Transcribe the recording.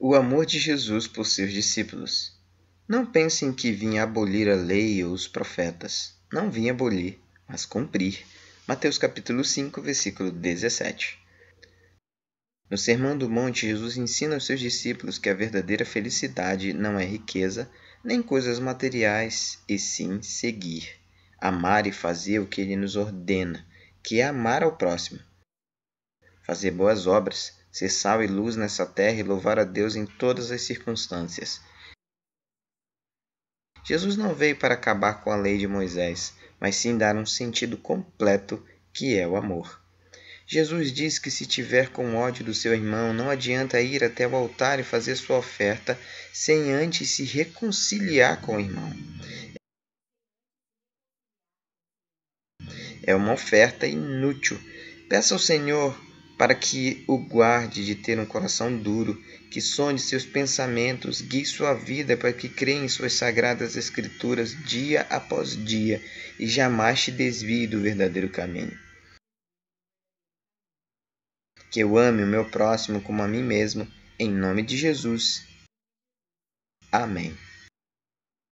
o amor de Jesus por seus discípulos. Não pensem que vim abolir a lei ou os profetas. Não vim abolir, mas cumprir. Mateus capítulo 5, versículo 17. No Sermão do Monte, Jesus ensina aos seus discípulos que a verdadeira felicidade não é riqueza, nem coisas materiais, e sim seguir, amar e fazer o que ele nos ordena, que é amar ao próximo, fazer boas obras, ser sal e luz nessa terra e louvar a Deus em todas as circunstâncias. Jesus não veio para acabar com a lei de Moisés, mas sim dar um sentido completo que é o amor. Jesus diz que se tiver com ódio do seu irmão, não adianta ir até o altar e fazer sua oferta sem antes se reconciliar com o irmão. É uma oferta inútil. Peça ao Senhor para que o guarde de ter um coração duro, que sonde seus pensamentos, guie sua vida para que creia em suas sagradas escrituras dia após dia e jamais te desvie do verdadeiro caminho. Que eu ame o meu próximo como a mim mesmo, em nome de Jesus. Amém.